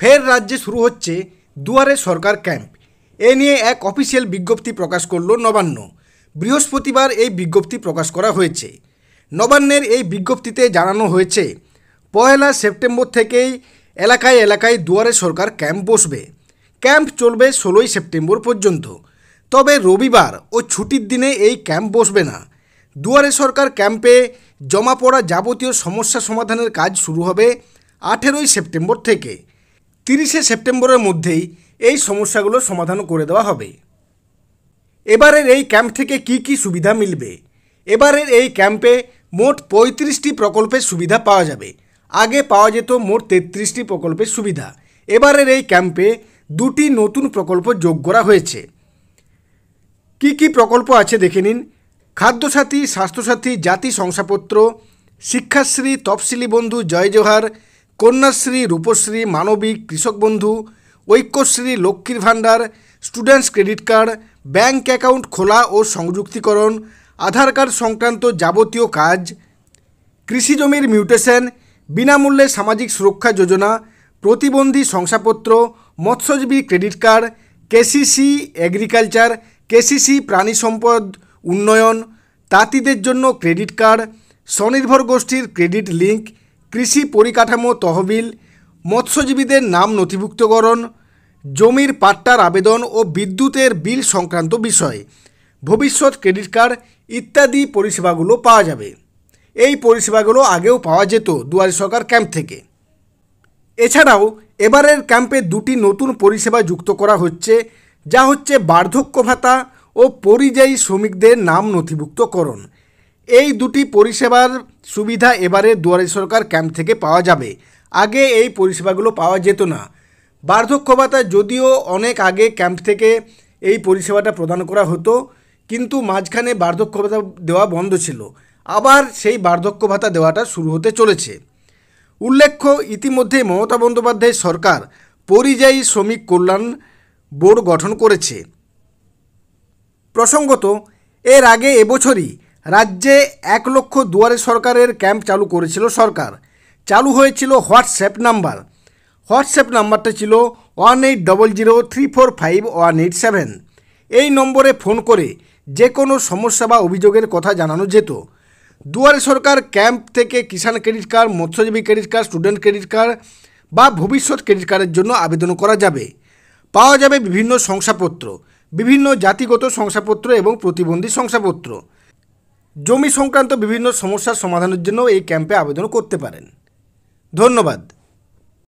ফের রাজ্যে শুরু হচ্ছে দুয়ারে সরকার ক্যাম্প এ নিয়ে এক অফিসিয়াল বিজ্ঞপ্তি প্রকাশ করল নবান্ন বৃহস্পতিবার এই বিজ্ঞপ্তি প্রকাশ করা হয়েছে নবান্নের এই বিজ্ঞপ্তিতে জানানো হয়েছে পয়লা সেপ্টেম্বর থেকেই এলাকায় এলাকায় দুয়ারে সরকার ক্যাম্প বসবে ক্যাম্প চলবে ষোলোই সেপ্টেম্বর পর্যন্ত তবে রবিবার ও ছুটির দিনে এই ক্যাম্প বসবে না দুয়ারে সরকার ক্যাম্পে জমা পড়া যাবতীয় সমস্যা সমাধানের কাজ শুরু হবে আঠেরোই সেপ্টেম্বর থেকে তিরিশে সেপ্টেম্বরের মধ্যেই এই সমস্যাগুলো সমাধান করে দেওয়া হবে এবারের এই ক্যাম্প থেকে কি কি সুবিধা মিলবে এবারের এই ক্যাম্পে মোট পঁয়ত্রিশটি প্রকল্পের সুবিধা পাওয়া যাবে আগে পাওয়া যেত মোট তেত্রিশটি প্রকল্পের সুবিধা এবারের এই ক্যাম্পে দুটি নতুন প্রকল্প যোগ করা হয়েছে কি কি প্রকল্প আছে দেখে নিন খাদ্যসাথী স্বাস্থ্যসাথী জাতি শংসাপত্র শিক্ষাশ্রী তফসিলি বন্ধু জয় জোহার কন্যাশ্রী রূপশ্রী মানবিক কৃষক বন্ধু ঐক্যশ্রী লক্ষ্মীর ভাণ্ডার students credit card bank account খোলা ও সংযুক্তিকরণ আধার কার্ড সংক্রান্ত যাবতীয় কাজ কৃষি জমির মিউটেশন বিনামূল্যে সামাজিক সুরক্ষা যোজনা প্রতিবন্ধী শংসাপত্র মৎস্যজীবী credit card KCC agriculture KCC প্রাণী সম্পদ উন্নয়ন তাঁতিদের জন্য ক্রেডিট কার্ড স্বনির্ভর গোষ্ঠীর ক্রেডিট লিঙ্ক কৃষি পরিকাঠামো তহবিল মৎস্যজীবীদের নাম নথিভুক্তকরণ জমির পাট্টার আবেদন ও বিদ্যুতের বিল সংক্রান্ত বিষয় ভবিষ্যৎ ক্রেডিট কার্ড ইত্যাদি পরিষেবাগুলো পাওয়া যাবে এই পরিষেবাগুলো আগেও পাওয়া যেত দুয়ারি সরকার ক্যাম্প থেকে এছাড়াও এবারের ক্যাম্পে দুটি নতুন পরিষেবা যুক্ত করা হচ্ছে যা হচ্ছে বার্ধক্য ভাতা ও পরিযায়ী শ্রমিকদের নাম নথিভুক্তকরণ এই দুটি পরিষেবার সুবিধা এবারে দুয়ারে সরকার ক্যাম্প থেকে পাওয়া যাবে আগে এই পরিষেবাগুলো পাওয়া যেত না বার্ধক্য ভাতা যদিও অনেক আগে ক্যাম্প থেকে এই পরিষেবাটা প্রদান করা হতো কিন্তু মাঝখানে বার্ধক্য ভাতা দেওয়া বন্ধ ছিল আবার সেই বার্ধক্য ভাতা দেওয়াটা শুরু হতে চলেছে উল্লেখ্য ইতিমধ্যে মমতা বন্দ্যোপাধ্যায় সরকার পরিযায়ী শ্রমিক কল্যাণ বোর্ড গঠন করেছে প্রসঙ্গত এর আগে এবছরই রাজ্যে এক লক্ষ দুয়ারে সরকারের ক্যাম্প চালু করেছিল সরকার চালু হয়েছিল হোয়াটসঅ্যাপ নাম্বার হোয়াটসঅ্যাপ নাম্বারটা ছিল one eight double zero three four five one eight seven এই নম্বরে ফোন করে যে কোনো সমস্যা বা অভিযোগের কথা জানানো যেত দুয়ারে সরকার ক্যাম্প থেকে কিষাণ ক্রেডিট কার্ড মৎস্যজীবী credit card student credit card বা ভবিষ্যৎ ক্রেডিট কার্ডের জন্য আবেদন করা যাবে পাওয়া যাবে বিভিন্ন শংসাপত্র বিভিন্ন জাতিগত শংসাপত্র এবং প্রতিবন্ধী শংসাপত্র জমি সংক্রান্ত বিভিন্ন সমস্যার সমাধানের জন্য এই ক্যাম্পে আবেদন করতে পারেন ধন্যবাদ